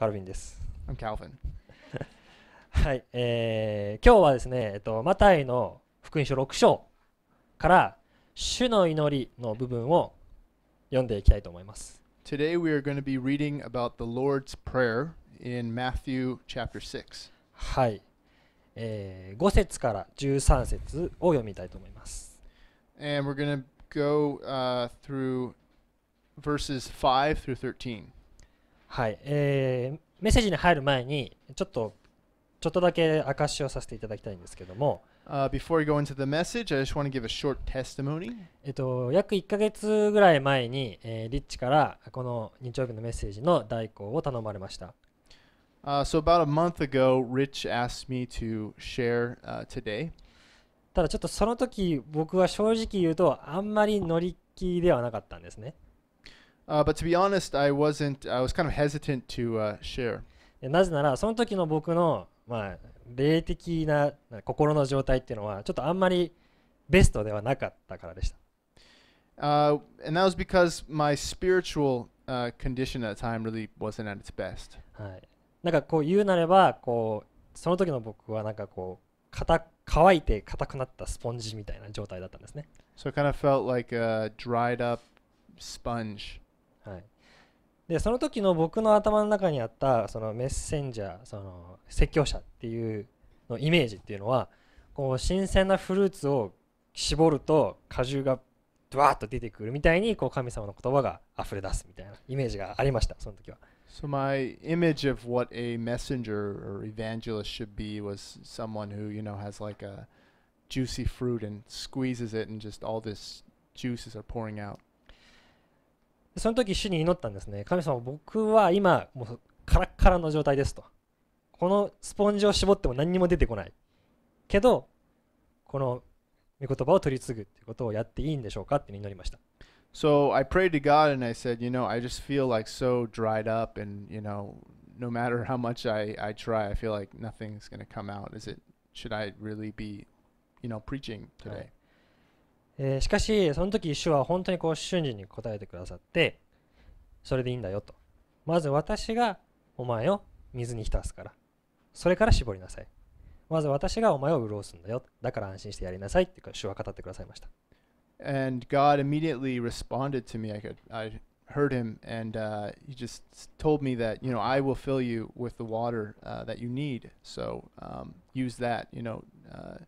カルビンです。I'm Calvin. はい、えー、今日はですね、えっと、マタイの福音書6章から「主の祈り」の部分を読んでいきたいと思います。Today we are going to be reading about the Lord's Prayer in Matthew chapter 6. はい、えー、5節から13節を読みたいと思います。And we're going to go、uh, through verses 5 through 13. はい、えー、メッセージに入る前にちょっとちょっとだけ証しをさせていただきたいんですけども、uh, before go into the message, I just want to give a short testimony. えっと約1ヶ月ぐらい前に、えー、リッチからこの日曜日のメッセージの代行を頼まれました。Uh, so about a month ago, Rich asked me to share、uh, today. ただちょっとその時僕は正直言うとあんまり乗り気ではなかったんですね。Uh, but to be honest, I wasn't, I was kind of hesitant to uh, share. なぜなら、その時の僕の、まあ、霊的な心の状態っていうのは、ちょっとあんまりベストではなかったからでした。Uh, and that was because my spiritual、uh, condition at the time really wasn't at its best. はい。なんかこう言うなれば、こう、その時の僕はなんかこう、硬乾いて硬くなったスポンジみたいな状態だったんですね。So it kind of felt like a dried up sponge. はい、でその時の僕の頭の中にあったそのメッセンジャーその説教者っていうのイメージっていうのはこう新鮮なフルーツを絞ると果汁がドワーッと出てくるみたいにこう神様の言葉が溢れ出すみたいなイメージがありましたその時は。So my image of what a messenger or evangelist should be was someone who, you know, has like a juicy fruit and squeezes it and just all this juices are pouring out. その時主に祈ったんですね神様僕は今もうカラッカラの状態ですとこのスポンジを絞っても何にも出てこないけどこの御言葉を取り継ぐということをやっていいんでしょうかって祈りました So I prayed to God and I said, you know, I just feel like so dried up and, you know, no matter how much I, I try, I feel like nothing's going to come out. Is it, should I really be, you know, preaching today?、はいえー、しかしその時主は本当にこう瞬時に答えてくださってそれでいいんだよとまず私がお前を水に浸すからそれから絞りなさいまず私がお前を潤すんだよだから安心してやりなさいって主は語ってくださいました And God immediately responded to me. I, could, I heard him, and uh, he just told me that, you know, I will fill you with the water uh, that you need. So um, use that, you know. Uh,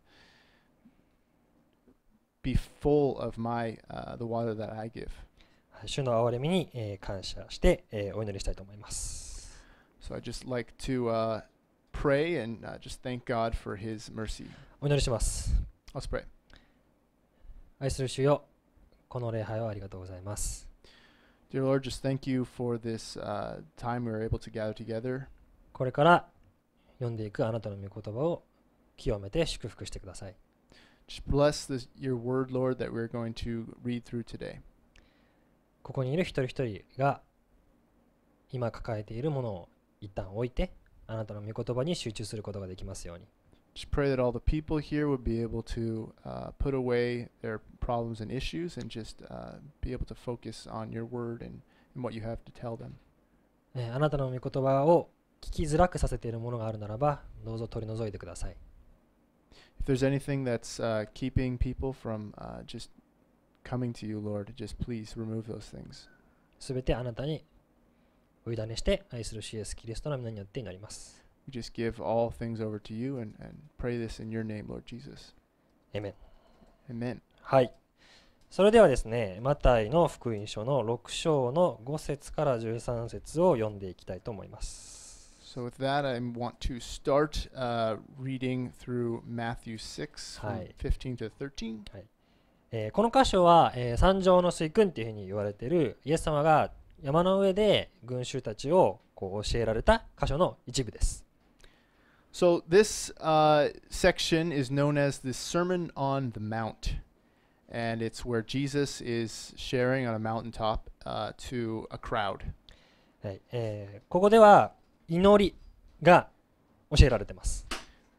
be full of my uh, the water that I give. 主の憐れみに、えー、感謝して、えー、お祈りしたいと思います。So I just like to、uh, pray and、uh, just thank God for His mercy. お祈りします。Let's pray. 愛する主よ、この礼拝をありがとうございます。Dear Lord, just thank you for this、uh, time we were able to gather together. これから読んでいくあなたの御言葉を清めて祝福してください。Just bless this, your word, Lord, that we're going to read through today. ここにいる一人一人が今抱えているものを一旦置いてあなたの御言葉に集中することができますように。Just pray that all the people here would be able to、uh, put away their problems and issues and just、uh, be able to focus on your word and, and what you have to tell them. あなたの御言葉を聞きづらくさせているものがあるならば、どうぞ取り除いてください。if there's anything that's uh, keeping people from uh, just coming to you, Lord, just please remove those things. すべてあなたにお委ねして愛する主エスキリストの皆によって祈ります。We just give all things over to you and, and pray this in your name, Lord Jesus. エメン。Amen. はい。それではですね、マタイの福音書の6章の5節から13節を読んでいきたいと思います。So with that, I want to start uh, reading through Matthew 6, 15 to 13. はいえー、この箇所は、えー、三条の水君っていうふうに言われているイエス様が山の上で群衆たちをこう教えられた箇所の一部です。So eh, this、uh, section is known as the Sermon on the Mount. And it's where Jesus is sharing on a mountaintop、uh, to a crowd. はいえー、ここでは eh, 祈りが教えられてます。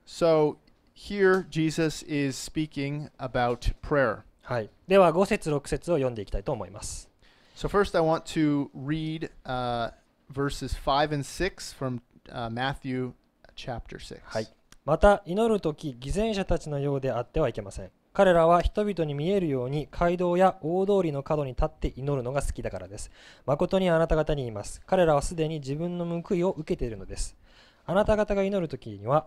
So here Jesus is speaking about prayer. はい。では5節6節を読んでいきたいと思います。So first I want to read、uh, verses 5 and 6 from、uh, Matthew chapter 6. はい。また祈るとき、偽善者たちのようであってはいけません。彼らは人々に見えるように街道や大通りの角に立って祈るのが好きだからです。誠にあなた方に言います。彼らはすでに自分の報いを受けているのです。あなた方が祈る時には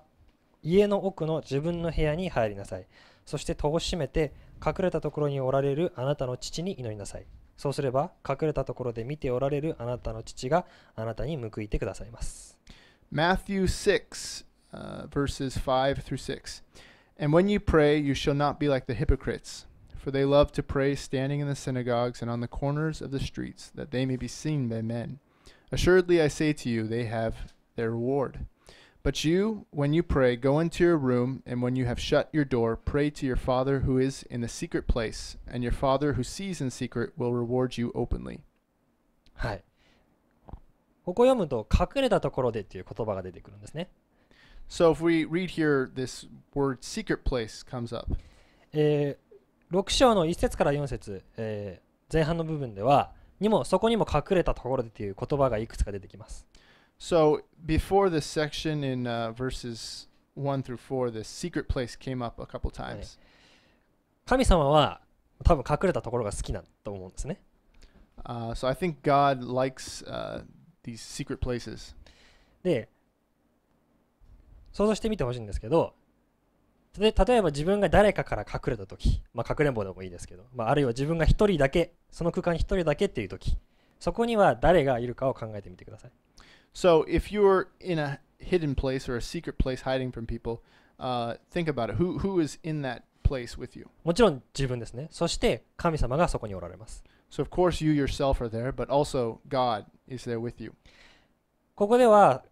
家の奥の自分の部屋に入りなさい。そして戸を閉めて隠れたところにおられるあなたの父に祈りなさい。そうすれば隠れたところで見ておられるあなたの父があなたに報いてくださいます。Matthew 6、uh, verses 5 through 6 And when you pray, you shall not be like the hypocrites, for they love to pray standing in the synagogues and on the corners of the streets, that they may be seen by men. Assuredly, I say to you, they have their reward. But you, when you pray, go into your room, and when you have shut your door, pray to your Father who is in the secret place, and your Father who sees in secret will reward you openly. はい。ここ読むと、隠れたところでっていう言葉が出てくるんですね。So if we read here, this word secret place comes up. えー、6章の1節から4節、えー、前半の部分では、にもそこにも隠れたところでという言葉がいくつか出てきます。So before this section in、uh, verses 1 through 4, the secret place came up a couple times. 神様は多分隠れたところが好きだと思うんですね。Uh, so I think God likes、uh, these secret places. で、想像してみてほしいんですけど例えば自分が誰かから隠れた時、まあ、かくれんぼでもいいですけど、まあ、あるいは自分が1人だけその空間に1人だけっていう時そこには誰がいるかを考えてみてください。So if you're in a hidden place or a secret place hiding from people, uh, think about it. Who, who is in that place with you? もちろん自分ですね。そして神様がそこにおられます。So of course you yourself are there, but also God is there with you. ここでは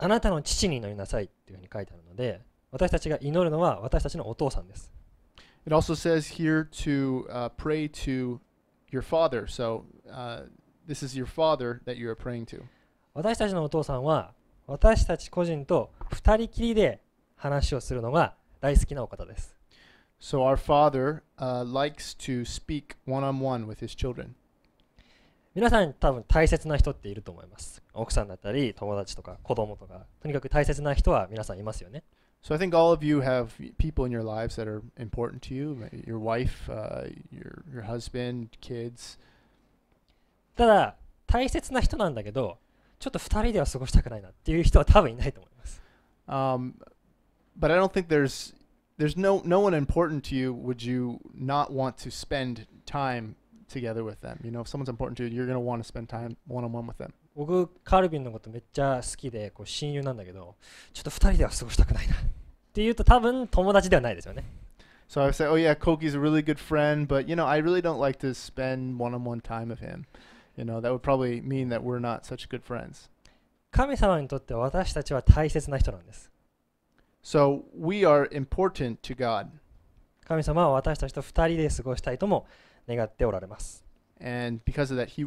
あなたの父に祈りなさいっていうふうに書いてあるので、私たちが祈るのは私たちのお父さんです。It also says here to、uh, pray to your father. So、uh, this is your father that you are praying to. 私たちのお父さんは私たち個人と二人きりで話をするのが大好きなお方です。So our father、uh, likes to speak one on one with his children. 皆さん多分大切な人っていると思います奥さんだったり友達とか子供とかとにかく大切な人は皆さんいますよね So I think all of you have people in your lives that are important to you your wife、uh, your, your husband kids ただ大切な人なんだけどちょっと2人では過ごしたくないなっていう人は多分いないと思います、um, But I don't think there's there's no no one important to you would you not want to spend time together with them. You know, if someone's important to you, you're gonna want to spend time one on one with them. 僕カルビンのことめっちゃ好きでこう親友なんだけど、ちょっと二人では過ごしたくないな。っていうと多分友達ではないですよね。So I would say, oh yeah, Koki's a really good friend, but you know, I really don't like to spend one-on-one time with him. You know, that would probably mean that we're not such good friends. 神様にとって私たちは大切な人なんです。So we are important to God. 神様は私たちと二人で過ごしたいとも願っておられます。that, o n e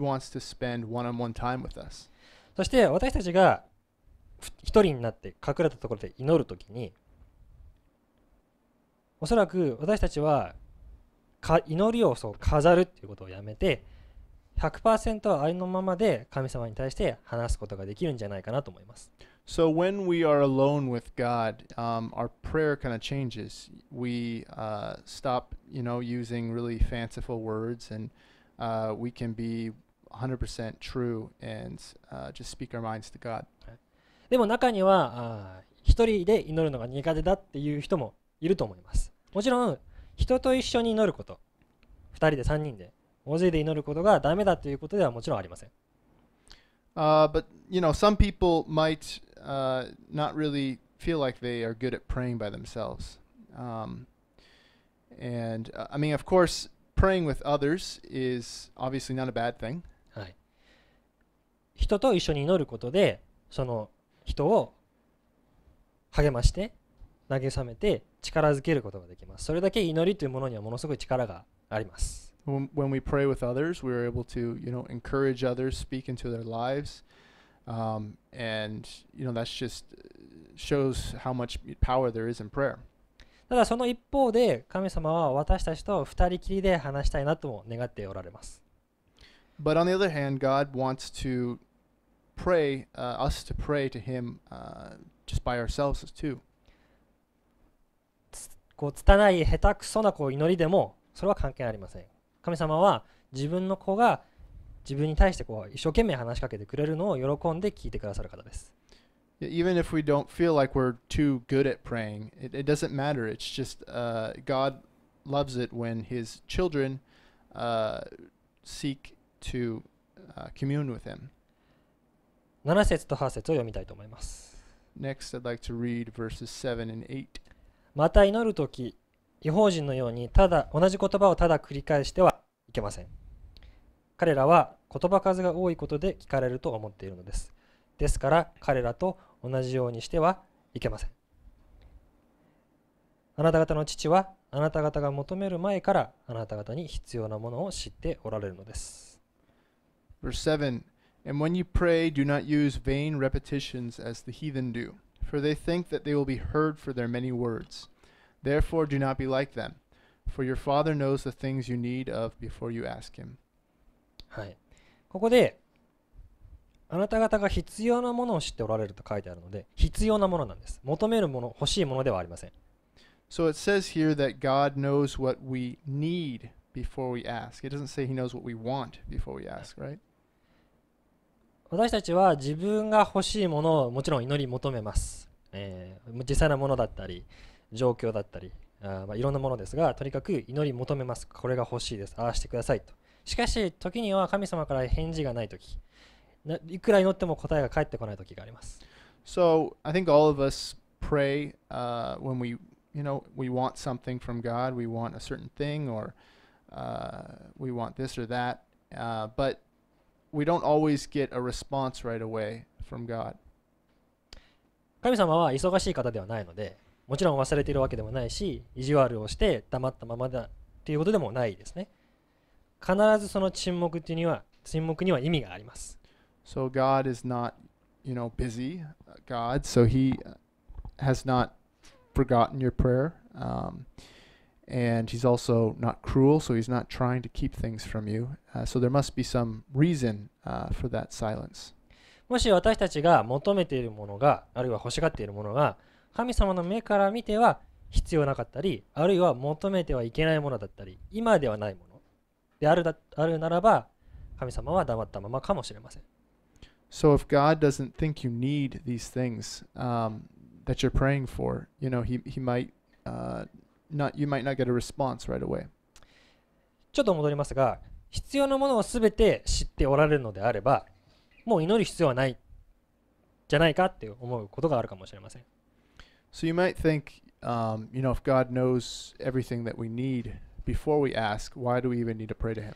on one そして私たちが一人になって隠れたところで祈るときに、おそらく私たちは祈りをそう飾るということをやめて、100%ありのままで神様に対して話すことができるんじゃないかなと思います。So when we are alone with God, um, our prayer kind of changes. We uh, stop, you know, using really fanciful words, and uh, we can be 100% true and uh, just speak our minds to God. でも中には一人で祈るのが苦手だっていう人もいると思います。もちろん人と一緒に祈ること、2人で3人で大勢で祈ることがダメだということではもちろんありません。Uh, but you know, some people might uh, not really feel like they are good at praying by themselves. Um, and uh, I mean, of course, praying with others is obviously not a bad thing. はい。人と一緒に祈ることで、その人を励まして、慰めて、力づけることができます。それだけ祈りというものにはものすごい力があります。When we pray with others, we are able to, you know, encourage others, speak into their lives. Um, and, you know, that's just shows how much power there is in prayer. ただその一方で神様は私たちと二人きりで話したいなとも願っておられます。But on the other hand, God wants to pray, uh, us to pray to Him uh, just by ourselves too. こう拙い下手くそなこう祈りでもそれは関係ありません。神様は自分の子が自分に対してこう一生懸命話しかけてくれるのを喜んで聞いてくださる方です。Even if we don't feel like we're too good at praying, it, it doesn't matter. It's just uh, God loves it when His children uh, seek to uh, commune with Him. 7節と8節を読みたいと思います。Next, I'd like to read verses 7 and 8. また祈るとき、違法人のようにただ同じ言葉をただ繰り返してはいけません。彼らは言葉数が多いことで聞かれると思っているのです。ですから彼らと同じようにしてはいけません。あなた方の父はあなた方が求める前からあなた方に必要なものを知っておられるのです。Verse 7 And when you pray, do not use vain repetitions as the heathen do, for they think that they will be heard for their many words. Therefore, do not be like them, for your Father knows the things you need of before you ask Him. はい、ここであなた方が必要なものを知っておられると書いてあるので必要なものなんです求めるもの欲しいものではありません So it says here that God knows what we need before we ask. It doesn't say he knows what we want before we ask, right? 私たちは自分が欲しいものをもちろん祈り求めます。えー、実際なものだったり、状況だったり、あまあ、いろんなものですが、とにかく祈り求めます。これが欲しいです。ああしてくださいと。しかし時には神様から返事がない時いくら祈っても答えが返ってこない時があります。So I think all of us pray、uh, when we you know we want something from God, we want a certain thing or uh, we want this or that, uh, but we don't always get a response right away from God. 神様は忙しい方ではないので、もちろん忘れているわけでもないし、意地悪をして黙ったままだということでもないですね。必ずその沈黙というには沈黙には意味があります。So God is not, you know, busy God, so He has not forgotten your prayer. Um, and He's also not cruel, so He's not trying to keep things from you. Uh, so there must be some reason uh, for that silence. もし私たちが求めているものが、あるいは欲しがっているものが、神様の目から見ては必要なかったり、あるいは求めてはいけないものだったり、今ではないもの。であるだあるならば、神様は黙ったままかもしれません。So if God doesn't think you need these things um, that you're praying for, you know, he, he might uh, not, you might not get a response right away. ちょっと戻りますが、必要なものをすべて知っておられるのであれば、もう祈る必要はないじゃないかって思うことがあるかもしれません。So you might think, um, you know, if God knows everything that we need, before we ask, why do we even need to pray to Him?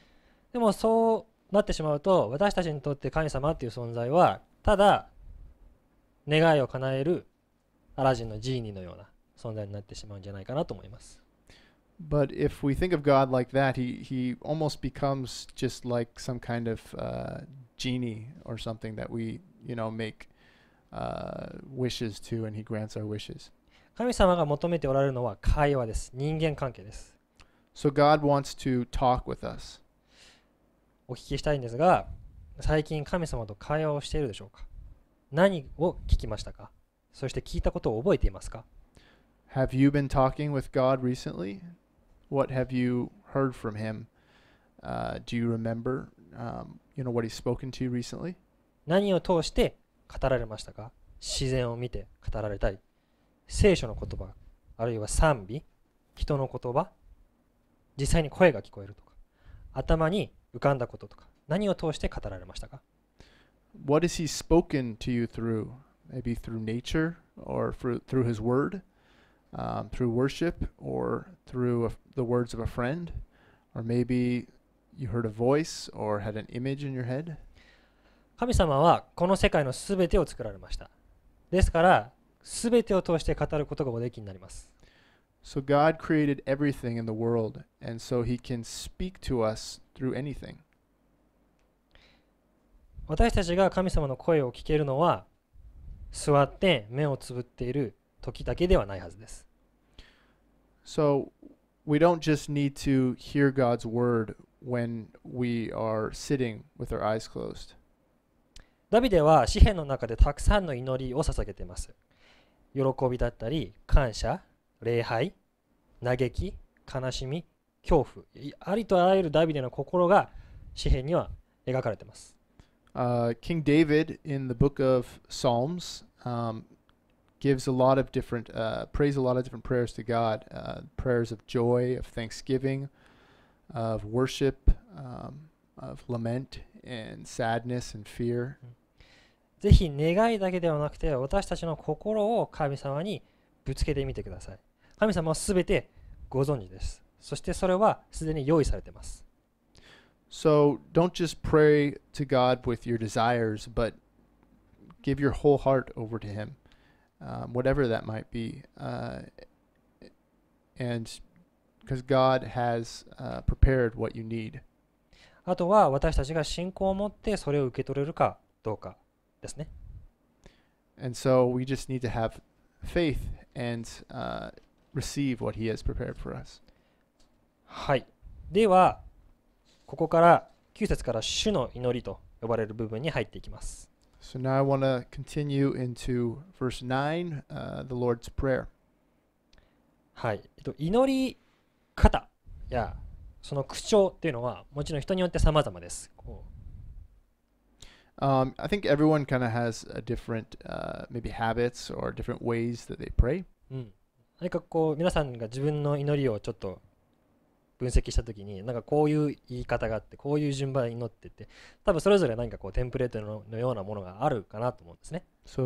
でもそうなってしまうと、私たちにとって神様っていう存在は、ただ願いを叶えるアラジンのジーニーのような存在になってしまうんじゃないかなと思います。But if we think of God like that, he, he almost becomes just like some kind of uh, genie or something that we, you know, make uh, wishes to and he grants our wishes. 神様が求めておられるのは会話です。人間関係です。So God wants to talk with us. お聞きしたいんですが、最近神様と会話をしているでしょうか何を聞きましたかそして聞いたことを覚えていますか Have you been talking with God recently? What have you heard from Him? Uh, do you remember, um, you know, what He's spoken to you recently? 何を通して語られましたか自然を見て語られたり、聖書の言葉、あるいは賛美、人の言葉、実際に声が聞こえるとか頭に浮かんだこととか何を通して語られましたか What is he spoken to you through? Maybe through nature or through his word, um, through worship or through a, the words of a friend, or maybe you heard a voice or had an image in your head? 神様はこの世界のすべてを作られました。ですから、すべてを通して語ることがおできになります。So God created everything in the world, and so He can speak to us through anything. 私たちが神様の声を聞けるのは座って目をつぶっている時だけではないはずです。So we don't just need to hear God's word when we are sitting with our eyes closed. ダビデは詩篇の中でたくさんの祈りを捧げています。喜びだったり、感謝、礼拝嘆き悲しみ恐怖ありとあらゆるダビデの心が詩篇には描かれています。Uh, King David in the book of Psalms um, gives a lot of different, uh, prays a lot of different prayers to God uh, prayers of joy, of thanksgiving, of worship, um, of lament, and sadness and fear. ぜひ願いだけではなくて私たちの心を神様にぶつけてみてください神様は全てご存知ですそしてそれはすでに用意されています So don't just pray to God with your desires, but give your whole heart over to Him, um, whatever that might be. Uh, and because God has uh, prepared what you need. あとは私たちが信仰を持ってそれを受け取れるかどうかですね。And so we just need to have faith and uh, receive what He has prepared for us. はい。では、ここから9節から主の祈りと呼ばれる部分に入っていきます。So now I want to continue into verse 9, uh, the Lord's Prayer. はい。えっと、祈り方やその口調っていうのはもちろん人によって様々です。こう Um, I think everyone kind of has a different uh, maybe habits or different ways that they pray. Mm. So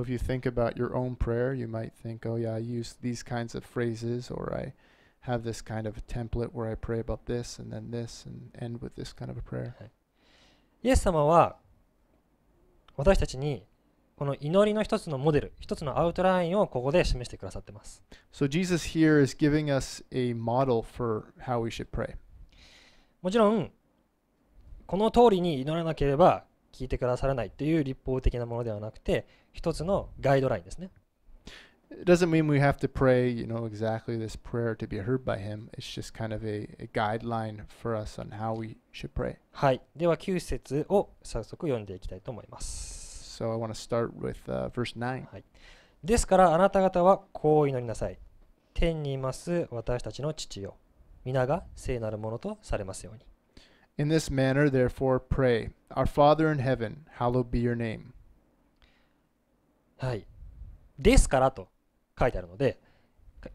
if you think about your own prayer, you might think, oh yeah, I use these kinds of phrases or I have this kind of a template where I pray about this and then this and end with this kind of a prayer. イエス様は私たちにこの祈りの一つのモデル、一つのアウトラインをここで示してくださっています。So Jesus here is giving us a model for how we should pray. もちろん、この通りに祈らなければ聞いてくださらないという立法的なものではなくて、一つのガイドラインですね。it doesn't mean we have to pray, you know, exactly this prayer to be heard by him. It's just kind of a, a guideline for us on how we should pray. はい。では9節を早速読んでいきたいと思います。So I want to start with、uh, verse 9. はい。ですからあなた方はこう祈りなさい。天にいます私たちの父よ。皆が聖なるものとされますように。In this manner, therefore, pray, Our Father in heaven, hallowed be your name. はい。ですからと。書いてあるので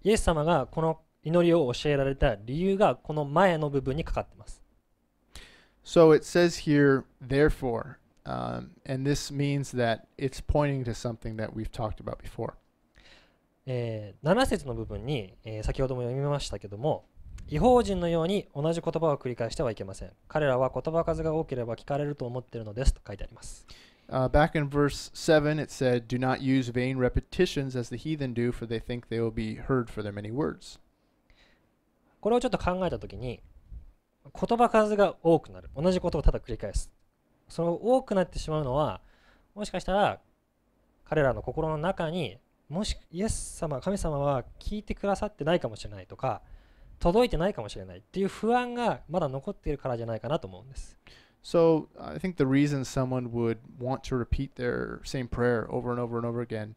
イエス様がこの祈りを教えられた理由がこの前の部分にかかっています。So it says here, therefore, um, and this means that it's pointing to something that we've talked about before. えー、7節の部分に、えー、先ほども読みましたけども、違法人のように同じ言葉を繰り返してはいけません。彼らは言葉数が多ければ聞かれると思っているのですと書いてあります。Uh, back in verse 7, it said, Do not use vain repetitions as the heathen do, for they think they will be heard for their many words. これをちょっと考えたときに、言葉数が多くなる。同じことをただ繰り返す。その多くなってしまうのは、もしかしたら彼らの心の中に、もしイエス様、神様は聞いてくださってないかもしれないとか、届いてないかもしれないっていう不安がまだ残っているからじゃないかなと思うんです。So I think the reason someone would want to repeat their same prayer over and over and over again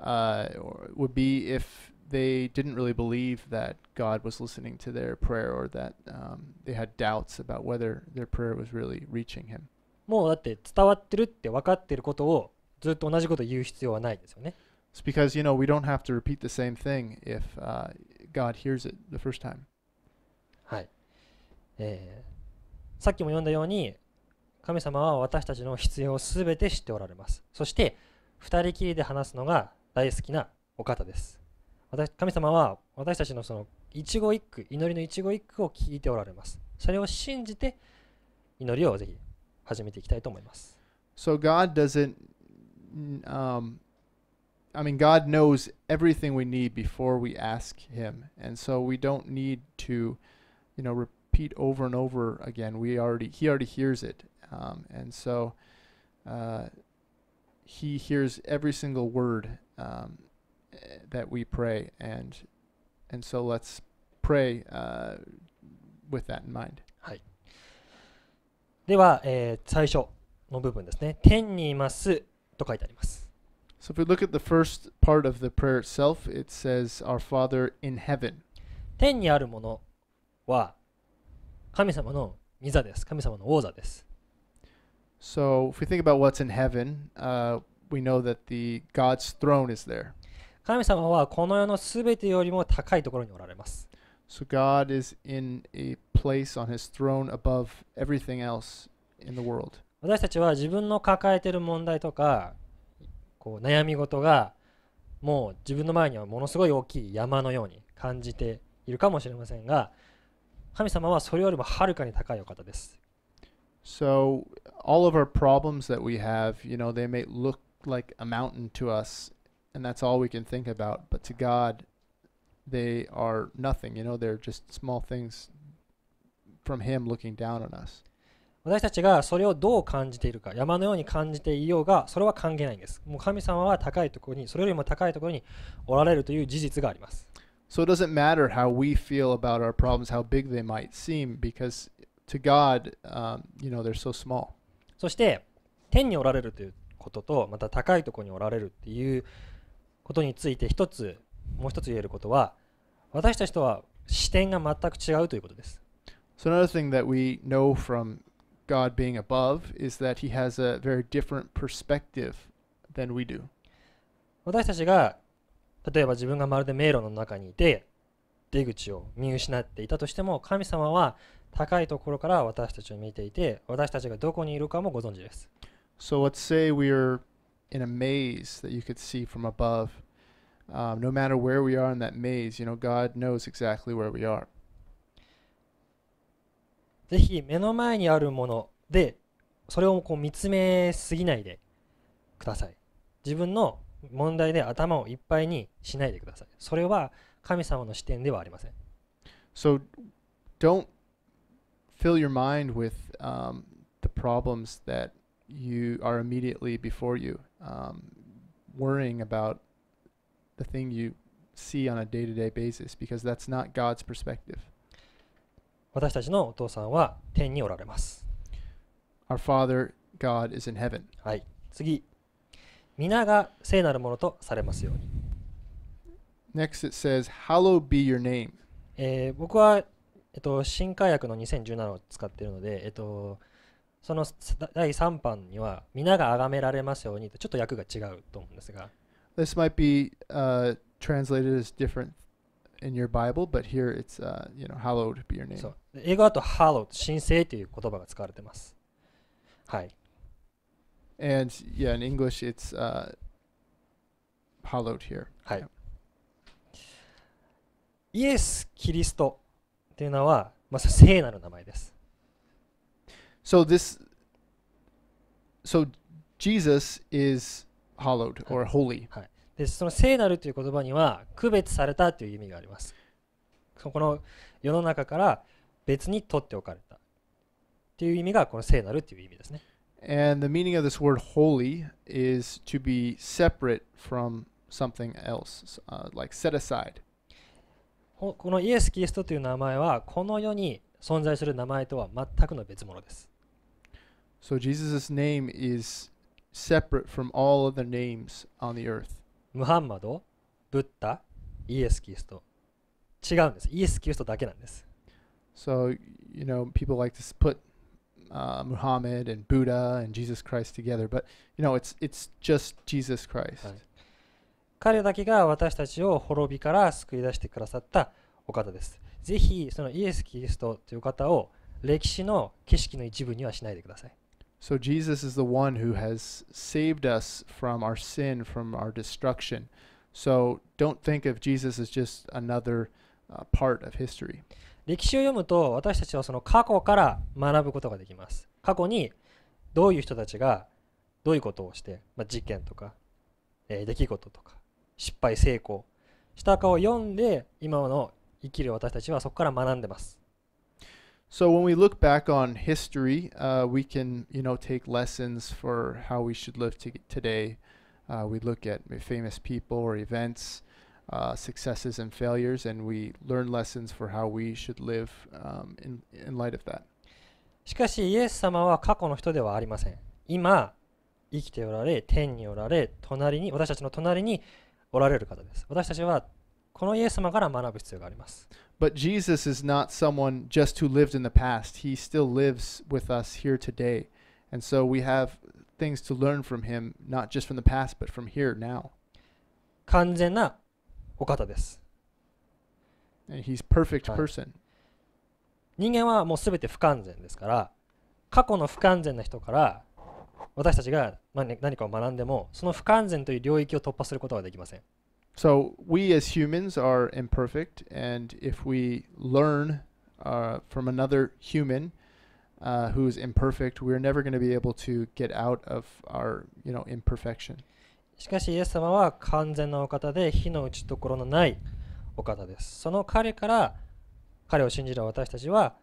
uh, would be if they didn't really believe that God was listening to their prayer or that um, they had doubts about whether their prayer was really reaching Him. もうだって伝わってるって分かってることをずっと同じこと言う必要はないですよね。It's because you know we don't have to repeat the same thing if、uh, God hears it the first time. はい。えー、さっきも読んだように神様は私たちの必要を全て知っておられます。そして2人きりで話すのが大好きなお方です。私神様は私たちのその一期一句、祈りの一期一句を聞いておられます。それを信じて祈りをぜひ始めていきたいと思います。So God doesn't, um, I mean, God knows everything we need before we ask Him. And so we don't need to, you know, repeat over and over again. We already, He already hears it. Um, and so uh, he hears every single word um, eh, that we pray. And, and so let's pray uh, with that in mind. はい。では、えー、最初の部分ですね。天にいますと書いてあります。So if we look at the first part of the prayer itself, it says, Our Father in heaven. 天にあるものは神様の御座です。神様の王座です。So if we think about what's in heaven, uh, we know that the God's throne is there. 神様はこの世のすべてよりも高いところにおられます。So God is in a place on his throne above everything else in the world. 私たちは自分の抱えている問題とかこう悩み事がもう自分の前にはものすごい大きい山のように感じているかもしれませんが神様はそれよりもはるかに高いお方です。So all of our problems that we have, you know, they may look like a mountain to us, and that's all we can think about. But to God, they are nothing. You know, they're just small things from Him looking down on us. 私たちがそれをどう感じているか、山のように感じていようが、それは関係ないんです。もう神様は高いところに、それよりも高いところにおられるという事実があります。So it doesn't matter how we feel about our problems, how big they might seem, because to God, um, you know, they're so small. そして天におられるということとまた高いところにおられるっいうことについて一つもう一つ言えることは私たちとは視点が全く違うということです。So another thing that we know from God being above is that he has a very different perspective than we do. 私たちが例えば自分がまるで迷路の中にいて出口を見失っていたとしても神様は高いところから私たちを見ていて、私たちがどこにいるかもご存知です。So let's say we are in a maze that you could see from above. Um, no matter where we are in that maze, you know, God knows exactly where we are. ぜひ目の前にあるもので、それをこう見つめすぎないでください。自分の問題で頭をいっぱいにしないでください。それは神様の視点ではありません。So don't fill your mind with um, the problems that you are immediately before you, um, worrying about the thing you see on a day-to-day basis because that's not God's perspective. Our Father God is in heaven. はい。次。皆が聖なるものとされますように。Next it says, Hallowed be your name. えっと、新化薬の2017を使ってるので、えっと、その第3版には皆が崇められますようにとちょっと訳が違うと思うんですが。This might be、uh, translated as different in your Bible, but here it's、uh, you know, hallowed be your name. 英語だと hallowed、神聖という言葉が使われています。はい。And yeah, in English it's、uh, hallowed here. はい。イエス・キリスト。っていうのは、まあ、聖なる名前です。So this so Jesus is hallowed or holy. はい。で、その聖なるという言葉には区別されたという意味があります。そこの世の中から別に取っておかれたという意味がこの聖なるという意味ですね。And the meaning of this word holy is to be separate from something else, uh, like set aside. このイエス・キリストという名前はこの世に存在する名前とは全くの別物です。So Jesus' name is separate from all other names on the earth. ムハンマド、ブッダ、イエス・キリスト。違うんです。イエス・キリストだけなんです。So, you know, people like to put uh, Muhammad and Buddha and Jesus Christ together, but, you know, it's, it's just Jesus Christ.、はい彼だけが私たちを滅びから救い出してくださったお方です。ぜひ、そのイエス・キリストという方を歴史の景色の一部にはしないでください。So Jesus is the one who has saved us from our sin, from our destruction. So don't think of Jesus as just another uh, part of history. 歴史を読むと私たちはその過去から学ぶことができます。過去にどういう人たちがどういうことをして、まあ、事件とか、えー、出来事とか失敗成功したかを読んで今の生きる私たちはそこから学んでます。So when we look back on history, uh, we can, you know, take lessons for how we should live to today. Uh, we look at famous people or events, uh, successes and failures, and we learn lessons for how we should live um, in, in light of that. しかし、イエス様は過去の人ではありません。今、生きておられ、天におられ、隣に、私たちの隣におられる方です。私たちはこのイエス様から学ぶ必要があります。But Jesus is not someone just who lived in the past. He still lives with us here today. And so we have things to learn from him, not just from the past, but from here now. 完全なお方です。And he's perfect person.、はい、人間はもうすべて不完全ですから、過去の不完全な人から私たちが何かを学んでも、その不完全という領域を突破することはできません。So, we as humans are imperfect, and if we learn uh, from another human uh, who is imperfect, we're never going to be able to get out of our you know, imperfection. しかし、イエス様は完全なお方で、火の打ちどころのないお方です。その彼から、彼を信じる私たちは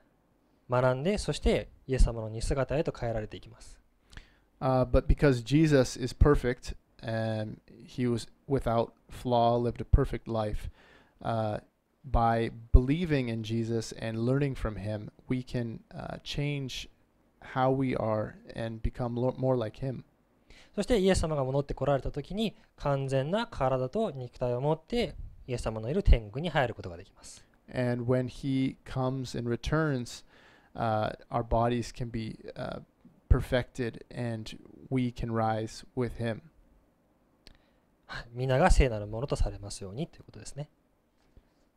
学んで、そしてイエス様の似姿へと変えられていきます。Uh, but because Jesus is perfect and he was without flaw, lived a perfect life, uh, by believing in Jesus and learning from him, we can uh, change how we are and become more like him. そしてイエス様が戻ってこられた時に完全な体と肉体を持ってイエス様のいる天国に入ることができます。And when he comes and returns,、uh, our bodies can be、uh, perfected and we can rise with him.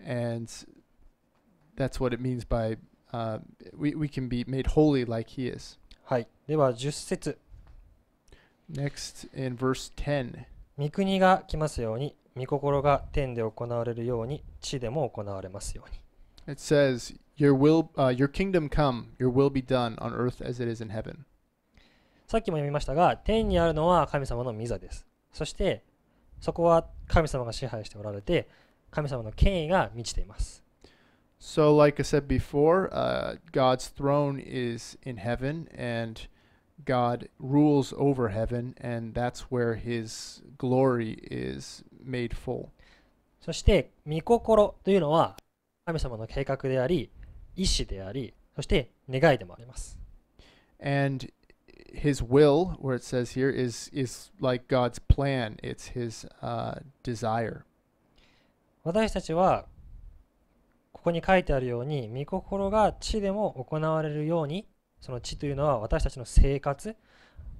And that's what it means by、uh, we, we can be made holy like he is. Next in verse 10. 御国が来ますように、御心が天で行われるように、地でも行われますように。It says, Your, will,、uh, your kingdom come, your will be done on earth as it is in heaven. さっきも読みましたが天にあるのは神様の御座ですそしてそこは神様が支配しておられて神様の権威が満ちています So, like I said before, uh, God's throne is in heaven, and God rules over heaven, and that's where His glory is made full. そして、御心というのは神様の計画であり、意志であり、そして願いでもあります。And his will, where it says here, is is like God's plan. It's His uh, desire. 私たちはここに書いてあるように、御心が地でも行われるように、その地というのは私たちの生活、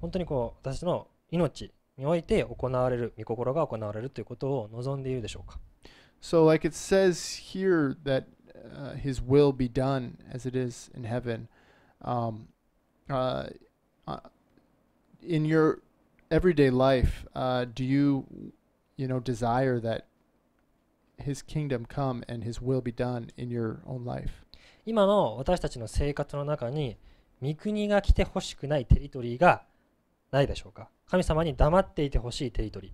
本当にこう私たちの命において行われる、御心が行われるということを望んでいるでしょうか。So, like it says here that、uh, His will be done as it is in heaven. Um, uh, uh, in your everyday life, uh, do you, you know, desire that His kingdom come and His will be done in your own life? 今の私たちの生活の中に、御国が来てほしくないテリトリーがないでしょうか神様に黙っていてほしいテリトリー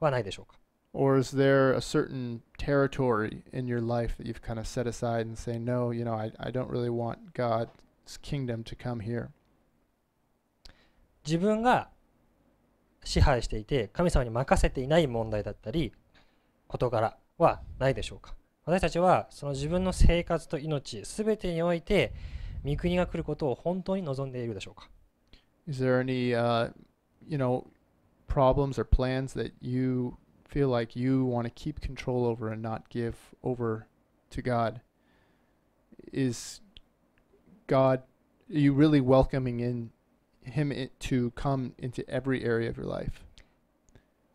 はないでしょうか Or is there a certain territory in your life that you've kind of set aside and say, no, you know, I, I don't really want God's kingdom to come here? 自分が支配していて神様に任せていない問題だったり事柄はないでしょうか私たちはその自分の生活と命全てにおいて御国が来ることを本当に望んでいるでしょうか Is there any,、uh, you know, problems or plans that you feel like you want to keep control over and not give over to God? Is God, are you really welcoming in him to come into every area of your life.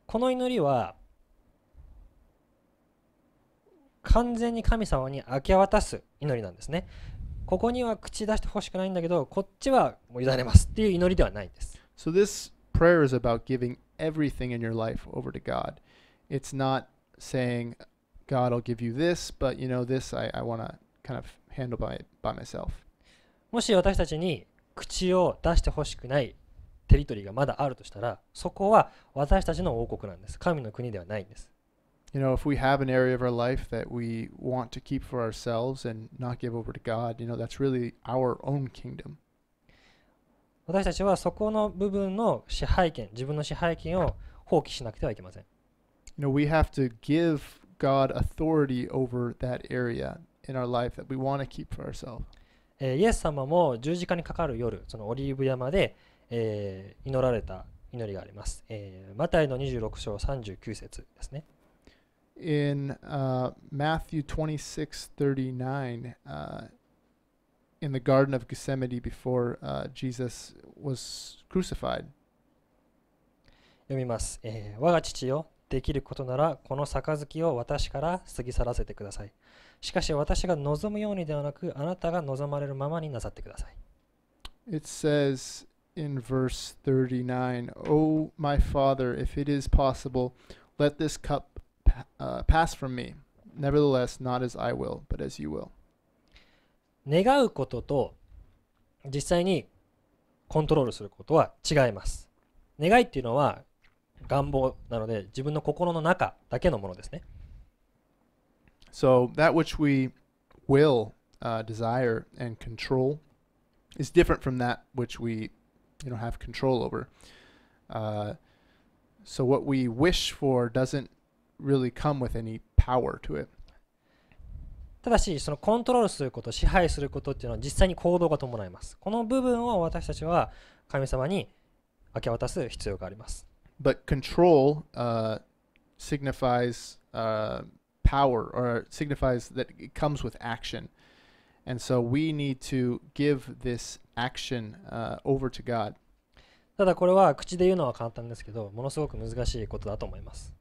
この祈りは完全に神様に明け渡す祈りなんですね。ここには口出してほしくないんだけど、こっちはもう委ねますっていう祈りではないんです。So this prayer is about giving everything in your life over to God. It's not saying, God, I'll give you this, but you know, this I, I want to kind of handle by, by myself. もし私たちに口を出してほしくないテリトリーがまだあるとしたら、そこは私たちの王国なんです。神の国ではないんです。You know, if we have an area of our life that we want to keep for ourselves and not give over to God, you know, that's really our own kingdom. 私たちはそこの部分の支配権、自分の支配権を放棄しなくてはいけません。You know, we have to give God authority over that area in our life that we want to keep for ourselves. えイエス様も十字架にかかる夜そのオリーブ山で、えー、祈られた祈りがあります、えー、マタイの26章39節ですね In、uh, Matthew 26:39 uh, in the garden of Gethsemane before uh, Jesus was crucified 読みます、えー、我が父よできることならこの杯を私から過ぎ去らせてくださいしかし私が望むようにではなく、あなたが望まれるままになさってください。It says in verse 39, O my Father, if it is possible, let this cup uh, pass from me. Nevertheless, not as I will, but as you will. 願うことと実際にコントロールすることは違います。願いっていうのは願望なので自分の心の中だけのものですね。So that which we will uh, desire and control is different from that which we, you know, have control over. Uh, so what we wish for doesn't really come with any power to it. But control、uh, signifies、uh, power or signifies that it comes with action. And so we need to give this action uh, over to God. ただこれは口で言うのは簡単ですけど、ものすごく難しいことだと思います。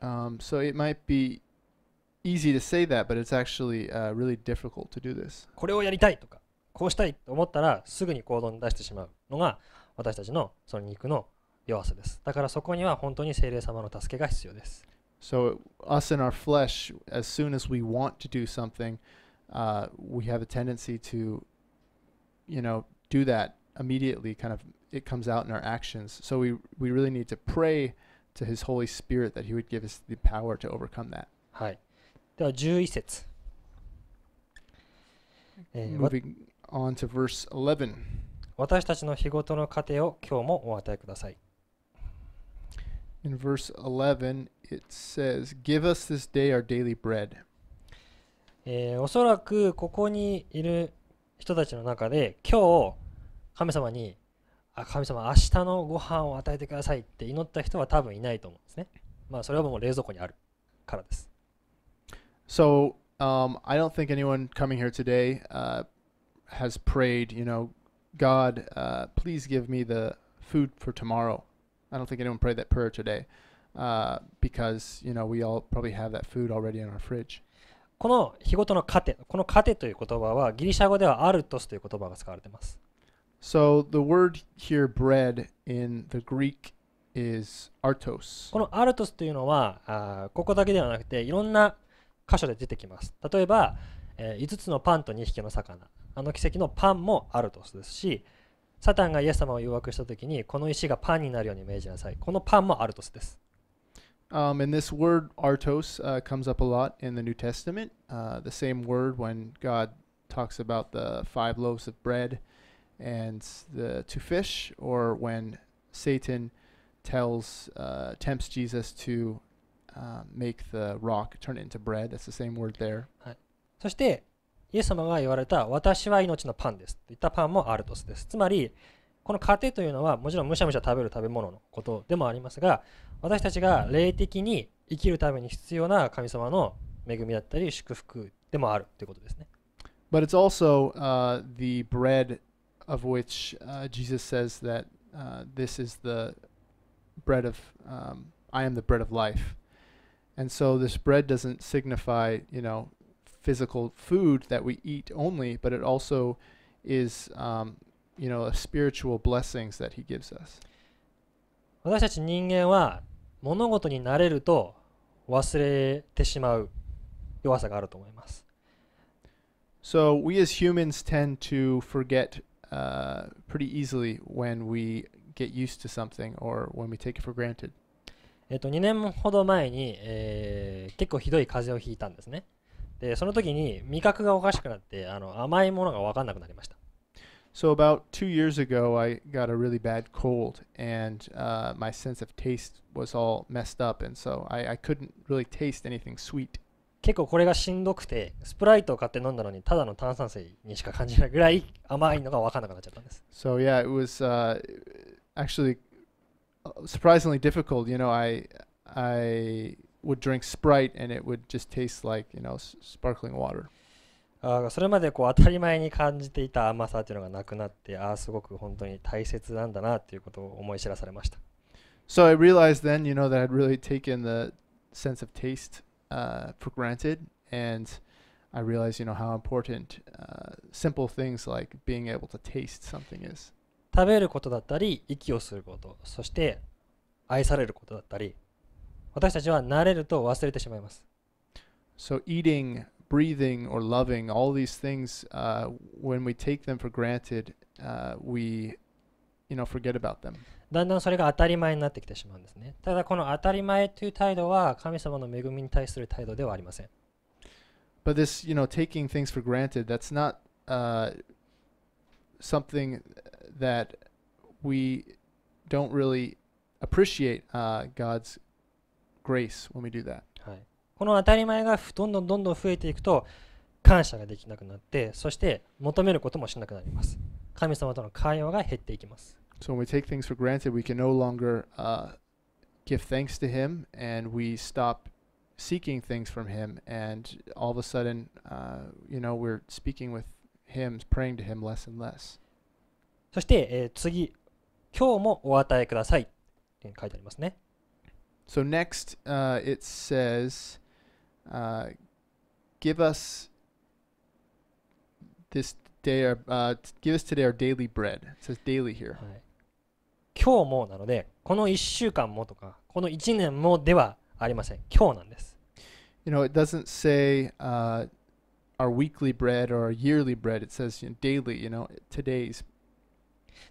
Um, so it might be easy to say that, but it's actually、uh, really difficult to do this. これをやりたいとか、こうしたいと思ったらすぐに行動に出してしまうのが私たちのその肉の弱さです。だからそこには本当に精霊様の助けが必要です。So us in our flesh, as soon as we want to do something, uh, we have a tendency to, you know, do that immediately. Kind of it comes out in our actions. So we we really need to pray to His Holy Spirit that He would give us the power to overcome that. はい。では11節。Moving eh, on to verse 11. 私たちの日ごとの糧を今日もお与えください。In verse 11, It says, Give us this day our daily bread. えー、おそらくここにいる人たちの中で今日神様にあ神様明日のご飯を与えてくださいって祈った人は多分いないと思うんですね。まあそれはもう冷蔵庫にあるからです。So, um, I don't think anyone coming here today uh, has prayed, you know, God, uh, please give me the food for tomorrow. I don't think anyone prayed that prayer today. u because you know we all probably have that food already in our fridge. この日ごとのカテ、このカテという言葉はギリシャ語ではアルトスという言葉が使われています。So the word here bread in the Greek is artos. このアルトスというのはあここだけではなくていろんな箇所で出てきます。例えば、えー、5つのパンと2匹の魚、あの奇跡のパンもアルトスですし、サタンがイエス様を誘惑したときにこの石がパンになるように命じなさい。このパンもアルトスです。Um, and this word artos uh, comes up a lot in the New Testament. Uh, the same word when God talks about the five loaves of bread and the two fish, or when Satan tells uh, tempts Jesus to uh, make the rock turn it into bread. That's the same word there. そして、イエス様が言われた私は命のパンですと言ったパンもアルトスです。つまり、この糧というのはもちろんむしゃむしゃ食べる食べ物のことでもありますが、私たちが霊的に生きるために必要な神様の恵みだったり祝福でもあるということですね。But it's also、uh, the bread of which、uh, Jesus says that、uh, this is the bread of、um, I am the bread of life. And so this bread doesn't signify, you know, physical food that we eat only, but it also is, um, you know, a spiritual blessings that he gives us. 私たち人間は物事に慣れると忘れてしまう弱さがあると思います。So we as humans tend to forget uh, pretty easily when we get used to something or when we take it for granted. えっと2年ほど前に、えー、結構ひどい風邪をひいたんですね。でその時に味覚がおかしくなってあの甘いものが分かんなくなりました。So about two years ago, I got a really bad cold, and uh, my sense of taste was all messed up, and so I, I couldn't really taste anything sweet. 結構これがしんどくて、スプライトを買って飲んだのに、ただの炭酸水にしか感じないぐらい甘いのが分からなくなっちゃったんです。So yeah, it was、uh, actually uh, surprisingly difficult. You know, I I would drink Sprite and it would just taste like you know sparkling water. あそれまでこう当たり前に感じていた甘さっていうのがなくなってああすごく本当に大切なんだなっていうことを思い知らされました。So I realized then, you know, that I'd really taken the sense of taste uh, for granted, and I realized, you know, how important uh, simple things like being able to taste something is. 食べることだったり、息をすること、そして愛されることだったり、私たちは慣れると忘れてしまいます。So eating, breathing or loving, all these things, uh, when we take them for granted, uh, we, you know, forget about them. だんだんそれが当たり前になってきてしまうんですね。ただこの当たり前という態度は神様の恵みに対する態度ではありません。But this, you know, taking things for granted, that's not uh, something that we don't really appreciate uh, God's grace when we do that. この当たり前がどんどんどんどん増えていくと感謝ができなくなってそして求めることもしなくなります神様との会話が減っていきます So when we take things for granted, we can no longer、uh, give thanks to Him and we stop seeking things from Him, and all of a sudden, uh, you know, we're speaking with Him, praying to Him less and less. そして、えー、次、今日もお与えください。書いてありますね。So next,、uh, it says, uh, give us this day our, uh, give us today our daily bread. It says daily here. 今日もなので、この1週間もとか、この1年もではありません。今日なんです。You know, it doesn't say、uh, our weekly bread or our yearly bread. It says you know, daily, you know, today's.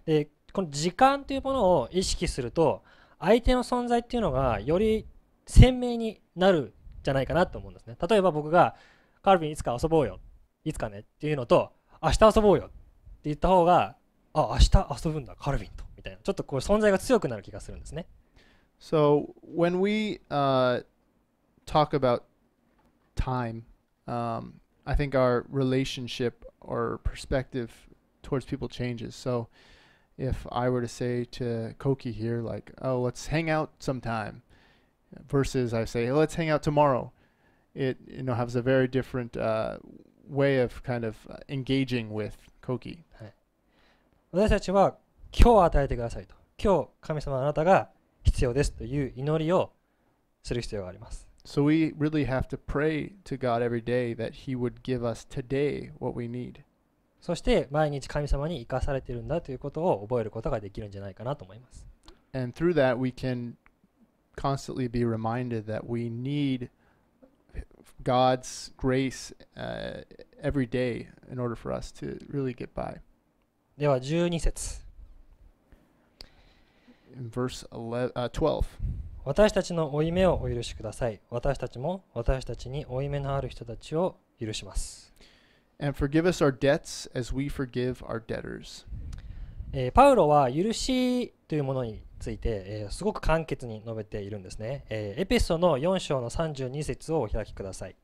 で、この時間というものを意識すると、相手の存在っていうのがより鮮明になるじゃないかなと思うんですね。例えば僕が、カルビンいつか遊ぼうよ。いつかねっていうのと、明日遊ぼうよって言った方が、あ、明日遊ぶんだ、カルビンと。みたいな。ちょっとこう存在が強くなる気がするんですね。So, when we、uh, talk about time, um, I think our relationship or perspective towards people changes. So, if I were to say to Koki here, like, oh, let's hang out sometime. versus I say, hey, let's hang out tomorrow. It you know has a very different uh, way of kind of uh, engaging with Koki. 私たちは今日与えてくださいと。今日神様あなたが必要ですという祈りをする必要があります。So we really have to pray to God every day that He would give us today what we need. そして毎日神様に生かされているんだということを覚えることができるんじゃないかなと思います。And through that we can constantly be reminded that we need God's grace uh, every day in order for us to really get by. in verse 11, uh, 12. 私たちの負い目をお許しください。私たちも私たちに負い目のある人たちを許します。And forgive us our debts as we forgive our debtors. えー、パウロは許しというものについて、えー、すごく簡潔に述べているんですね。えー、エペソの4章の32節をお開きください。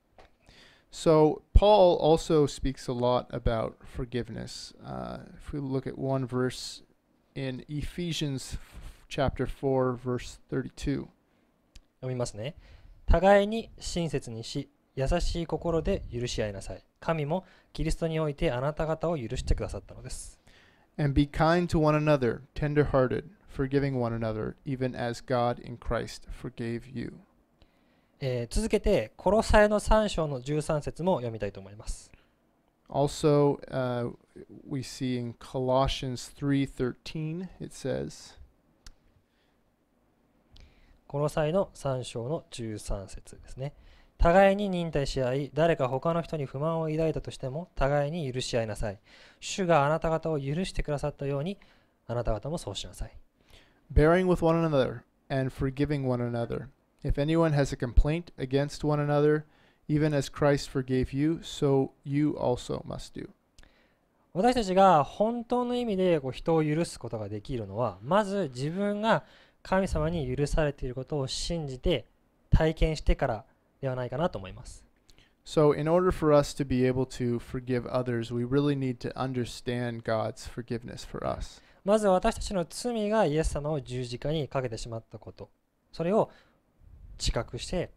So, Paul also speaks a lot about forgiveness. Uh, if we look at one verse in Ephesians chapter 4, verse 32. 読みますね。互いに親切にし、優しい心で許し合いなさい。神もキリストにおいてあなた方を許してくださったのです。And be kind to one another, tender hearted, forgiving one another, even as God in Christ forgave you. えー、続けて、コロサイの3章の13節も読みたいと思います。Also, uh, we see in Colossians 3:13, it says, この際の3章の13節ですね。互いに忍耐し合い、誰か他の人に不満を抱いたとしても、互いに許し合いなさい。主があなた方を許してくださったように、あなた方もそうしなさい。bearing with one another, and forgiving one another. If anyone has a complaint against one another, even as Christ forgave you, so you also must do. 私たちが本当の意味でこう人を許すことができるのは、まず自分が神様に許されていることを信じて体験してからではないかなと思います。So, in order for us to be able to forgive others, we really need to understand God's forgiveness for us. まず私たちの罪がイエス様を十字架にかけてしまったこと。それを自覚して、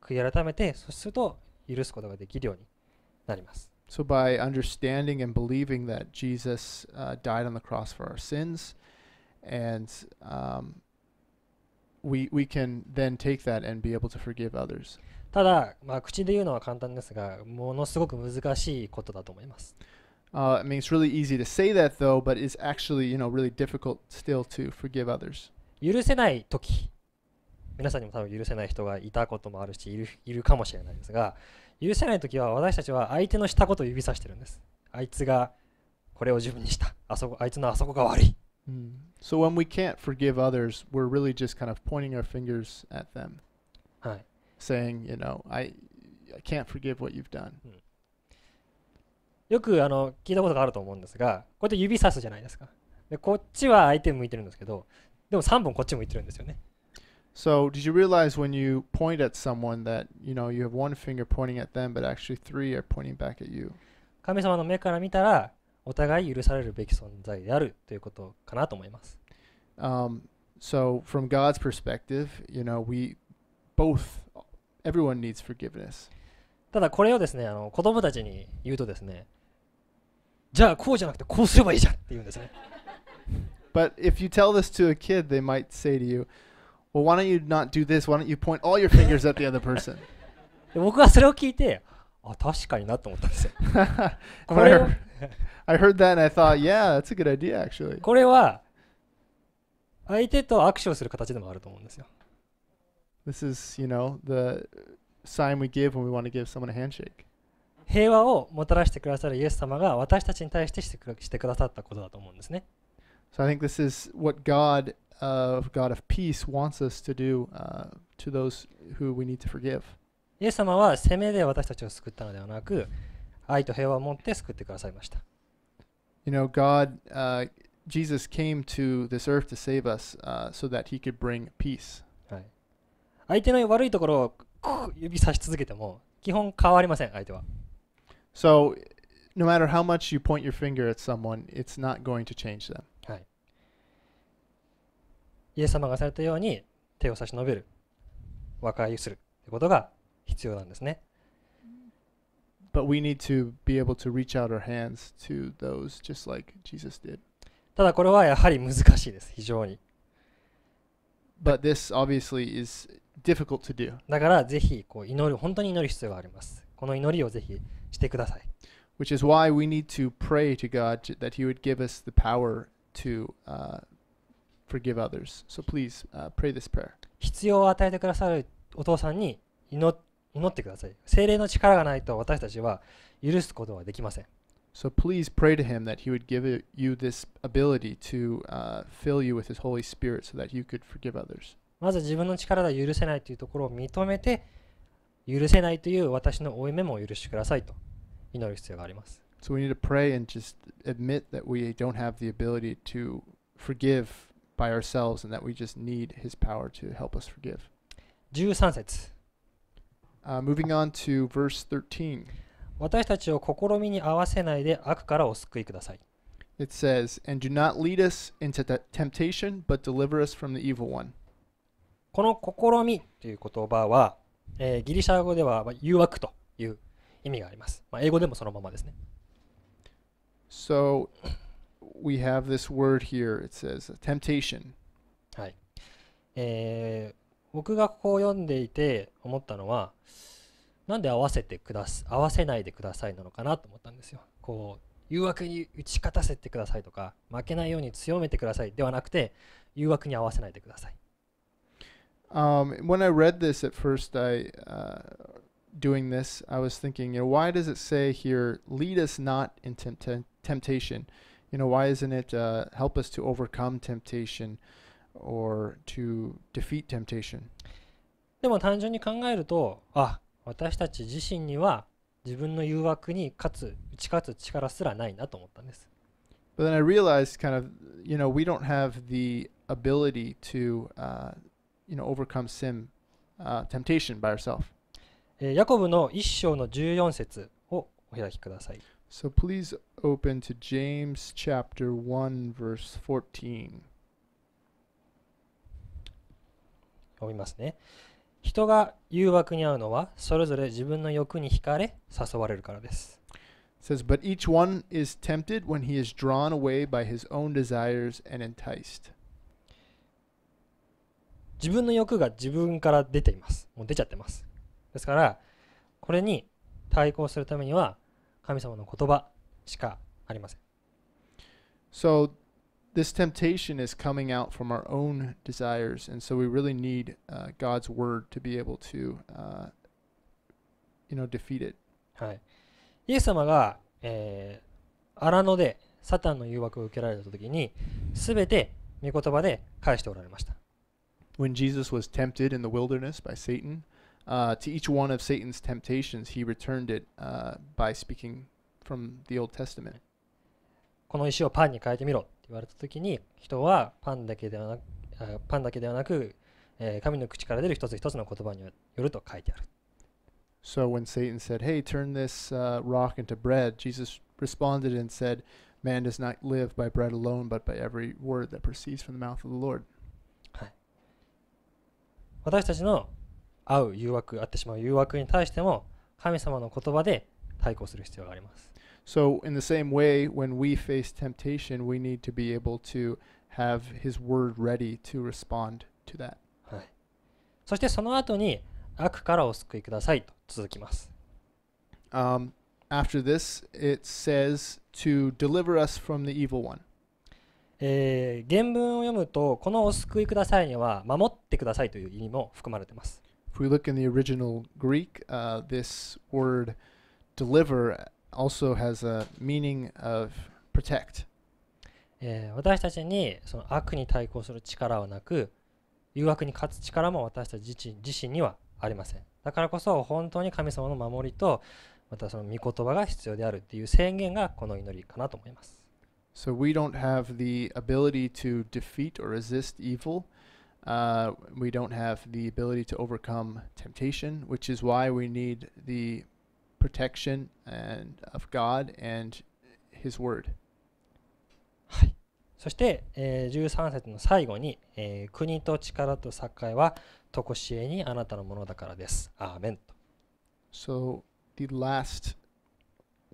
悔い改めて、そうすると許すことができるようになります。So by understanding and believing that Jesus uh, died on the cross for our sins, and um, we we can then take that and be able to forgive others. ただ、まあ、口で言うのは簡単ですが、ものすごく難しいことだと思います。Uh, I mean, it's really easy to say that though, but it's actually, you know, really difficult still to forgive others. 許せない時皆さんにも多分許せない人がいたこともあるしいるいるかもしれないですが許せない時は私たちは相手のしたことを指さしてるんですあいつがこれを自分にしたあそこあいつのあそこが悪い So when we can't forgive others, we're really just kind of pointing our fingers at them, はい saying, you know, I, I can't forgive what you've done. Hmm. よくあの聞いたことがあると思うんですがこうやって指さすじゃないですかでこっちは相手向いてるんですけどでも3本こっち向いてるんですよね So did you realize when you point at someone that you know you have one finger pointing at them but actually three are pointing back at you 神様の目から見たらお互い許されるべき存在であるということかなと思います。Um, so from God's perspective, you know, we both everyone needs forgiveness. ただこれをですね、あの子供たちに言うとですね、じゃあこうじゃなくてこうすればいいじゃんって言うんですね。But if you tell this to a kid, they might say to you, Well, why don't you not do this? Why don't you point all your fingers at the other person? 僕はそれを聞いて、あ、確かになと思ったんですよ。これ I heard that and I thought, yeah, that's a good idea actually. これは相手と握手をする形でもあると思うんですよ。This is, you know, the sign we give when we want to give someone a handshake. 平和をもたらしてくださるイエス様が私たちに対してしてくださったことだと思うんですね。So I think this is what God, uh, God of peace, wants us to do、uh, to those who we need to forgive. イエス様は攻めで私たちを救ったのではなく、愛と平和を持って救ってくださいました。You know, God,、uh, Jesus came to this earth to save us、uh, so that he could bring peace. はい。相手の悪いところを指さし続けても、基本変わりません、相手は。So, no matter how much you point your finger at someone, it's not going to change them. はい。イエス様がされたように手を差し伸べる、和解するということが必要なんですね。But we need to be able to reach out our hands to those just like Jesus did. ただこれはやはり難しいです、非常に。But this obviously is difficult to do. だからぜひこう祈る、本当に祈る必要があります。この祈りをぜひ。してください。Which is why we need to pray to God that He would give us the power to、uh, forgive others. So please、uh, pray this prayer. 必要を与えてくださるお父さんに祈祈ってください。精霊の力がないと私たちは許すことはできません。So please pray to Him that He would give you this ability to、uh, fill you with His Holy Spirit so that you could forgive others. まず自分の力では許せないというところを認めて、許せないという私の負い目も許してくださいと祈る必要があります。So we need to pray and just admit that we don't have the ability to forgive by ourselves and that we just need His power to help us forgive. 13節、uh, Moving on to verse 13. 私たちを試みに合わせないで悪からお救いください。It says, And do not lead us into temptation, but deliver us from the evil one. この試みという言葉は、えー、ギリシャ語では、まあ、誘惑という意味があります。まあ、英語でもそのままですね。So, we have this word here. It says temptation. はい。えー、僕がここを読んでいて思ったのは、なんで合わせてくだす、合わせないでくださいなのかなと思ったんですよ。こう、誘惑に打ち勝たせてくださいとか、負けないように強めてくださいではなくて、誘惑に合わせないでください。Um, when I read this at first, I uh, doing this, I was thinking, you know, why does it say here, lead us not into tempt- temptation? You know, why isn't it uh, help us to overcome temptation or to defeat temptation? でも単純に考えると、あ、私たち自身には自分の誘惑に勝つ、打ち勝つ力すらないなと思ったんです。But then I realized kind of, you know, we don't have the ability to、uh, you know, overcome sin, uh, temptation by herself. ヤコブの一章の14節をお開きください。So please open to James chapter 1 verse 14. 読みますね。人が誘惑に遭うのはそれぞれ自分の欲に惹かれ誘われるからです。says, But each one is tempted when he is drawn away by his own desires and enticed. 自分の欲が自分から出ています。もう出ちゃってます。ですから、これに対抗するためには、神様の言葉しかありません。So, this temptation is coming out from our own desires, and so we really need、uh, God's word to be able to, uh, you know, defeat it. はい。イエス様が、えー、荒野でサタンの誘惑を受けられた時に、すべて御言葉で返しておられました。when Jesus was tempted in the wilderness by Satan, uh, to each one of Satan's temptations, he returned it uh, by speaking from the Old Testament. この石をパンに変えてみろって言われた時に人はパンだけではなくパンだけではなく、えー、神の口から出る一つ一つの言葉によると書いてある。So when Satan said, "Hey, turn this uh, rock into bread," Jesus responded and said, "Man does not live by bread alone, but by every word that proceeds from the mouth of the Lord." 私たちの合う誘惑あってしまう誘惑に対しても神様の言葉で対抗する必要があります。So in the same way when we face temptation we need to be able to have his word ready to respond to that. はい。そしてその後に悪からお救いくださいと続きます。Um, after this it says to deliver us from the evil one. えー、原文を読むと、このお救いくださいには、守ってくださいという意味も含まれています。If we look in the original Greek,、this word deliver also has a meaning of protect. えー、私たちにその悪に対抗する力はなく、誘惑に勝つ力も私たち自身自身にはありません。だからこそ本当に神様の守りとまたその御言葉が必要であるっていう宣言がこの祈りかなと思います。So we don't have the ability to defeat or resist evil. Uh, we don't have the ability to overcome temptation, which is why we need the protection and of God and His Word. そして、えー、13節の最後に、えー、国と力と栄は常しえにあなたのものだからです。アーメンと。So the last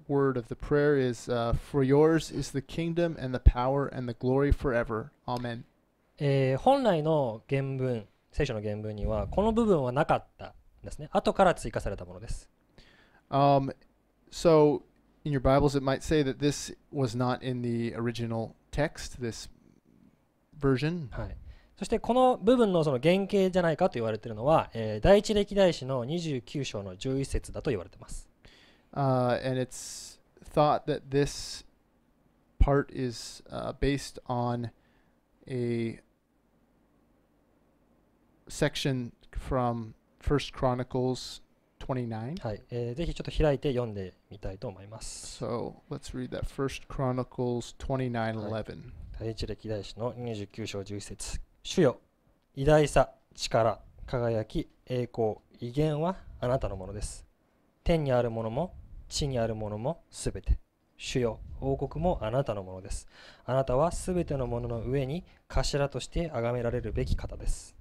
word of the prayer is uh, For yours is the kingdom and the power and the glory forever. Amen. えー、本来の原文、聖書の原文にはこの部分はなかったんですね。後から追加されたものです。Um, so, in your Bibles, it might say that this was not in the original text, this version. はい。そしてこの部分のその原型じゃないかと言われているのは、えー、第一歴代史の29章の11節だと言われています。uh, and it's thought that this part is uh, based on a section from First Chronicles 29. はい、えー、ぜひちょっと開いて読んでみたいと思います。So let's read that First Chronicles 29:11.、はい、第一歴代史の29章11節主よ、偉大さ、力、輝き、栄光、威厳はあなたのものです。天にあるものも地にあるものもすべて。主よ、王国もあなたのものです。あなたはすべてのものの上に頭として崇められるべき方です。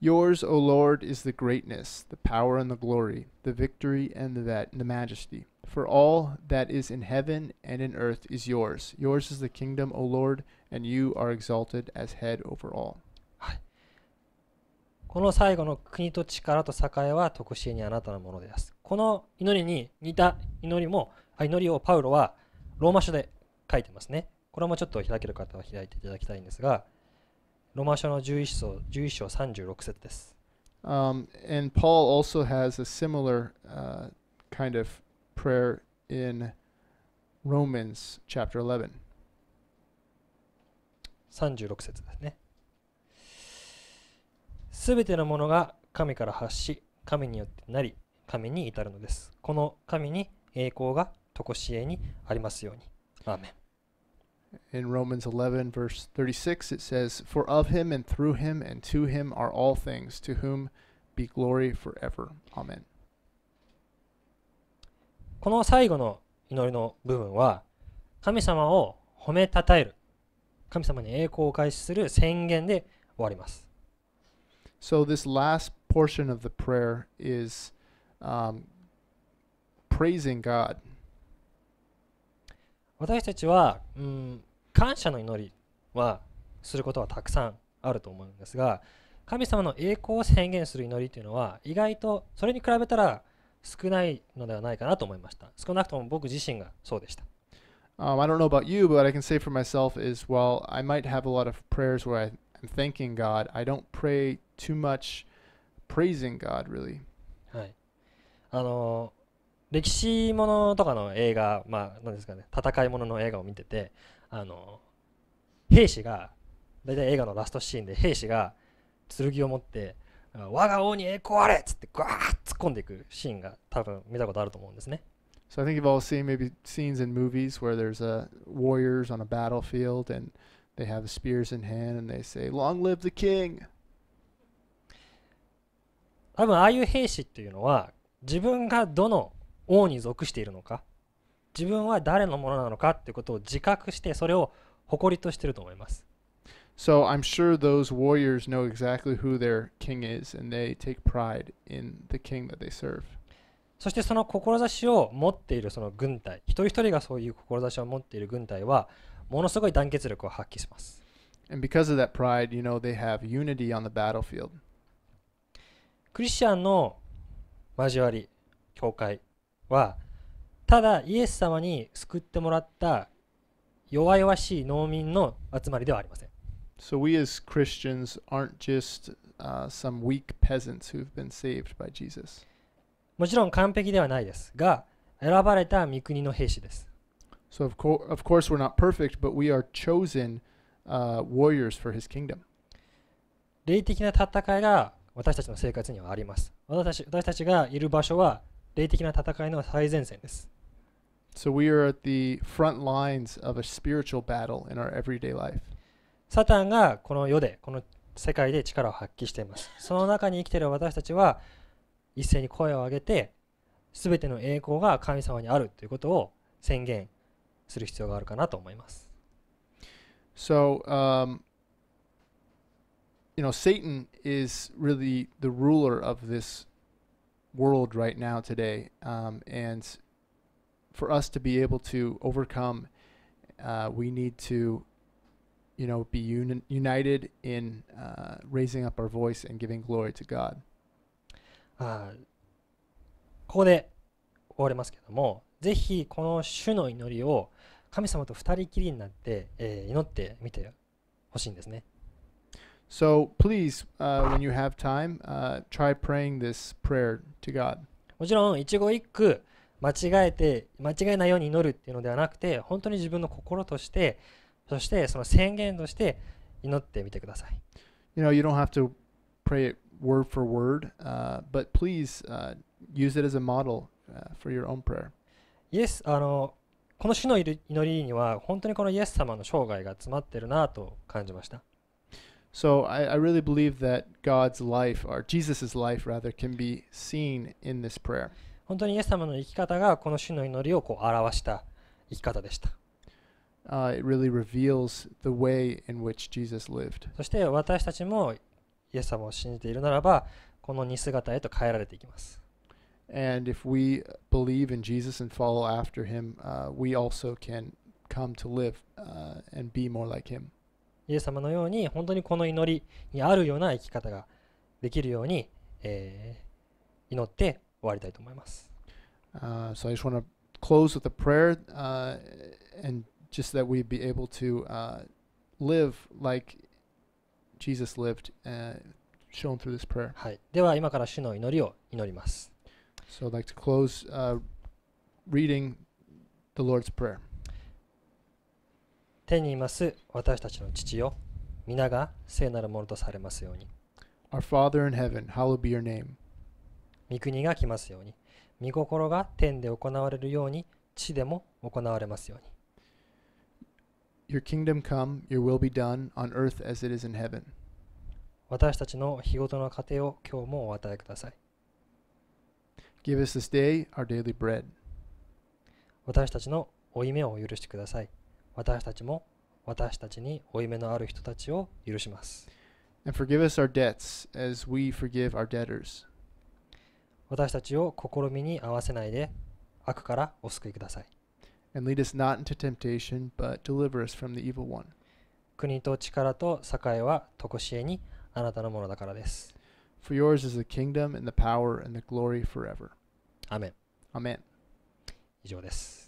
Yours, O Lord, is the greatness, the power and the glory, the victory and the, the majesty. For all that is in heaven and in earth is yours. Yours is the kingdom, O Lord, and you are exalted as head over all. この最後の国と力と栄は徳しにあなたのものです。この祈りに似た祈りも、祈りをパウロはローマ書で書いてますね。これもちょっと開ける方は開いていただきたいんですが、ローマ書の11章 ,11 章36節です。Um, and Paul also has a similar、uh, kind of prayer in Romans chapter 11. 36節ですね。すべてのものが神から発し、神によってなり、神に至るのです。この神に栄光が常しえにありますように。アーメン。In Romans 11, verse 36, it says, For of him and through him and to him are all things, to whom be glory forever. Amen. この最後の祈りの部分は、神様を褒めたたえる、神様に栄光を開始する宣言で終わります。So this last portion of the prayer is um, praising God. 私たちは、うん、感謝の祈りはすることはたくさんあると思うんですが神様の栄光を宣言する祈りというのは意外とそれに比べたら少ないのではないかなと思いました少なくとも僕自身がそうでした。Um, I don't know about you, but I can say for myself is, well, I might have a lot of prayers where I'm thanking God. I don't pray too much praising God, really. はい。あの歴史ものとかの映画、まあ、なんですかね、戦いものの映画を見てて、あの兵士が、大体映画のラストシーンで兵士が剣を持って、我が王に栄光あれっつって、ガーッ突っ込んでいくシーンが多分見たことあると思うんですね。So I think you've all seen maybe scenes in movies where there's a warriors on a battlefield and they have spears in hand and they say, "Long live the king!" 多分ああいう兵士っていうのは自分がどの王に属しているのか自分は誰のものなのかってことを自覚してそれを誇りとしてると思います。So I'm sure those warriors know exactly who their king is and they take pride in the king that they serve. そしてその志を持っているその軍隊、一人一人がそういう志を持っている軍隊はものすごい団結力を発揮します。And because of that pride, you know, they have unity on the battlefield. クリスチャンの交わり教会はただイエス様に救ってもらった弱々しい農民の集まりではありません。So we as Christians aren't just、uh, some weak peasants who've been saved by Jesus. もちろん完璧ではないですが、選ばれた御国の兵士です。So of, co of course we're not perfect, but we are chosen、uh, warriors for his kingdom. 霊的な戦いが私たちの生活にはあります私私たちがいる場所は霊的な戦いの最前線です So we are at the front lines of a spiritual battle in our everyday life. サタンがこの世で、この世界で力を発揮しています。その中に生きている私たちは、一斉に声を上げて、すべての栄光が神様にあるということを宣言する必要があるかなと思います。So,、um, you know, Satan is really the ruler of this world right now today, um, and for us to be able to overcome, uh, we need to, you know, be uni united in uh, raising up our voice and giving glory to God. あここで終わりますけども、ぜひこの主の祈りを神様と二人きりになって、えー、祈ってみてほしいんですね。So please, uh, when you have time, uh, try praying this prayer to God. もちろん一語一句間違えて間違えないように祈るっていうのではなくて本当に自分の心としてそしてその宣言として祈ってみてください。You know, you don't have to pray it word for word,、uh, but please、uh, use it as a model、uh, for your own prayer. イエス、あの、この主の祈りには本当にこのイエス様の生涯が詰まってるなと感じました。So I, I really believe that God's life, or Jesus' life rather, can be seen in this prayer. 本当にイエス様の生き方がこの主の祈りをこう表した生き方でした。Uh, it really reveals the way in which Jesus lived. And if we believe in Jesus and follow after him, uh, we also can come to live uh, and be more like him. イエス様のように本当にこの祈りにあるような生き方ができるように、えー、祈って終わりたいと思います。Uh, so I just want to close with a prayer uh, and just that we be able to uh, live like Jesus lived uh, shown through this prayer. はい。では今から主の祈りを祈ります。So I'd like to close uh, reading the Lord's Prayer. 天にいます私たちの父よ皆が聖なるものとされますように Our Father in heaven, hallowed be your name. 御国が来ますように御心が天で行われるように地でも行われますように Your kingdom come, your will be done, on earth as it is in heaven. 私たちの日ごとの糧を今日もお与えください。Give us this day our daily bread. 私たちの負い目を許してください。私たちも私たちに負い目のある人たちを許します。私たちを試みに合わせないで悪からお救いください。国と力と栄えは常しえにあなたのものだからです。For yours is the kingdom and the power and the glory forever. Amen. Amen. 以上です。